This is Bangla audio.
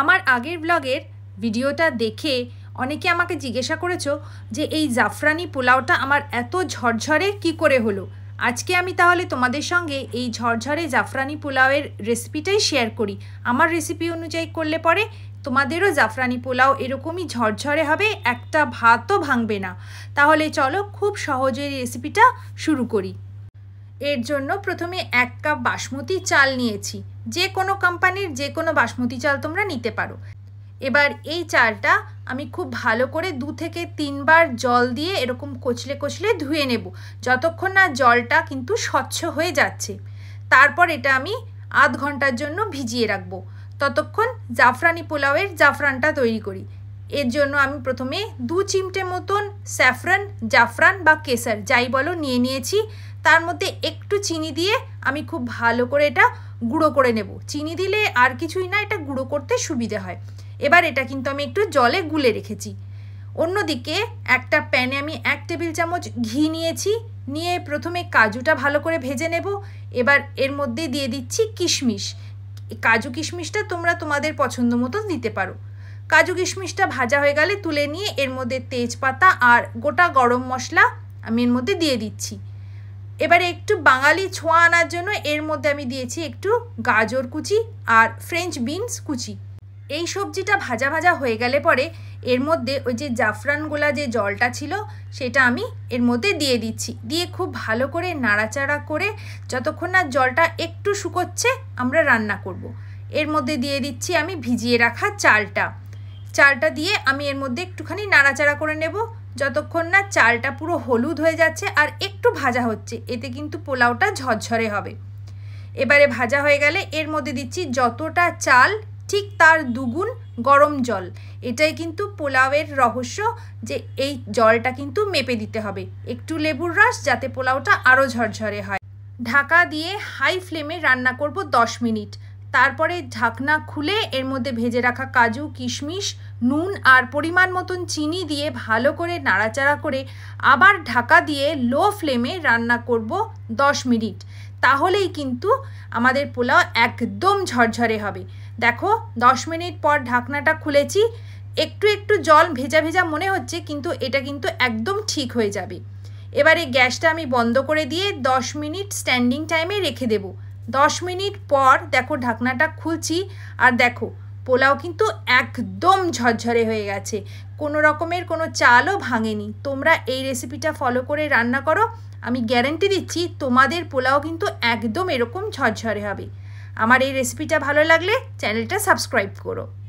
আমার আগের ব্লগের ভিডিওটা দেখে অনেকে আমাকে জিজ্ঞাসা করেছো যে এই জাফরানি পোলাওটা আমার এত ঝরঝরে কি করে হলো আজকে আমি তাহলে তোমাদের সঙ্গে এই ঝরঝরে জাফরানি পোলাওয়ের রেসিপিটাই শেয়ার করি আমার রেসিপি অনুযায়ী করলে পরে তোমাদেরও জাফরানি পোলাও এরকমই ঝরঝরে হবে একটা ভাতও ভাঙবে না তাহলে চলো খুব সহজে রেসিপিটা শুরু করি এর জন্য প্রথমে এক কাপ বাসমতি চাল নিয়েছি যে কোনো কোম্পানির যে কোনো বাসমতি চাল তোমরা নিতে পারো এবার এই চালটা আমি খুব ভালো করে দু থেকে তিনবার জল দিয়ে এরকম কচলে কচলে ধুয়ে নেব যতক্ষণ না জলটা কিন্তু স্বচ্ছ হয়ে যাচ্ছে তারপর এটা আমি আধ ঘন্টার জন্য ভিজিয়ে রাখবো ততক্ষণ জাফরানি পোলাওয়ের জাফরানটা তৈরি করি এর জন্য আমি প্রথমে দু চিমটে মতন স্যাফরান জাফরান বা কেসার যাই বলো নিয়ে নিয়েছি তার মধ্যে একটু চিনি দিয়ে আমি খুব ভালো করে এটা গুঁড়ো করে নেব চিনি দিলে আর কিছুই না এটা গুঁড়ো করতে সুবিধে হয় এবার এটা কিন্তু আমি একটু জলে গুলে রেখেছি অন্যদিকে একটা প্যানে আমি এক টেবিল চামচ ঘি নিয়েছি নিয়ে প্রথমে কাজুটা ভালো করে ভেজে নেব এবার এর মধ্যে দিয়ে দিচ্ছি কিশমিশ কাজু কিশমিশটা তোমরা তোমাদের পছন্দ মতো দিতে পারো কাজু কিশমিশটা ভাজা হয়ে গেলে তুলে নিয়ে এর মধ্যে তেজপাতা আর গোটা গরম মশলা আমি এর মধ্যে দিয়ে দিচ্ছি এবারে একটু বাঙালি ছোঁয়া আনার জন্য এর মধ্যে আমি দিয়েছি একটু গাজর কুচি আর ফ্রেঞ্চ বিনস কুচি এই সবজিটা ভাজা ভাজা হয়ে গেলে পরে এর মধ্যে ওই যে জাফরানগোলা যে জলটা ছিল সেটা আমি এর মধ্যে দিয়ে দিচ্ছি দিয়ে খুব ভালো করে নাড়াচাড়া করে যতক্ষণ না জলটা একটু শুকোচ্ছে আমরা রান্না করব। এর মধ্যে দিয়ে দিচ্ছি আমি ভিজিয়ে রাখা চালটা চালটা দিয়ে আমি এর মধ্যে একটুখানি নাড়াচাড়া করে নেব যতক্ষণ না চালটা পুরো হলুদ হয়ে যাচ্ছে আর একটু ভাজা হচ্ছে এতে কিন্তু পোলাওটা ঝরঝরে হবে এবারে ভাজা হয়ে গেলে এর মধ্যে দিচ্ছি যতটা চাল ঠিক তার দুগুণ গরম জল এটাই কিন্তু পোলাওয়ের রহস্য যে এই জলটা কিন্তু মেপে দিতে হবে একটু লেবুর রস যাতে পোলাওটা আরও ঝরঝরে হয় ঢাকা দিয়ে হাই ফ্লেমে রান্না করব 10 মিনিট তারপরে ঢাকনা খুলে এর মধ্যে ভেজে রাখা কাজু কিশমিশ নুন আর পরিমাণ মতন চিনি দিয়ে ভালো করে নাড়াচাড়া করে আবার ঢাকা দিয়ে লো ফ্লেমে রান্না করব 10 মিনিট তাহলেই কিন্তু আমাদের পোলাও একদম ঝরঝরে হবে দেখো 10 মিনিট পর ঢাকনাটা খুলেছি একটু একটু জল ভেজা ভেজা মনে হচ্ছে কিন্তু এটা কিন্তু একদম ঠিক হয়ে যাবে এবারে গ্যাসটা আমি বন্ধ করে দিয়ে 10 মিনিট স্ট্যান্ডিং টাইমে রেখে দেবো দশ মিনিট পর দেখো ঢাকনাটা খুলছি আর দেখো পোলাও কিন্তু একদম ঝরঝরে হয়ে গেছে কোনো রকমের কোনো চালও ভাঙেনি তোমরা এই রেসিপিটা ফলো করে রান্না করো আমি গ্যারেন্টি দিচ্ছি তোমাদের পোলাও কিন্তু একদম এরকম ঝরঝরে হবে আমার এই রেসিপিটা ভালো লাগলে চ্যানেলটা সাবস্ক্রাইব করো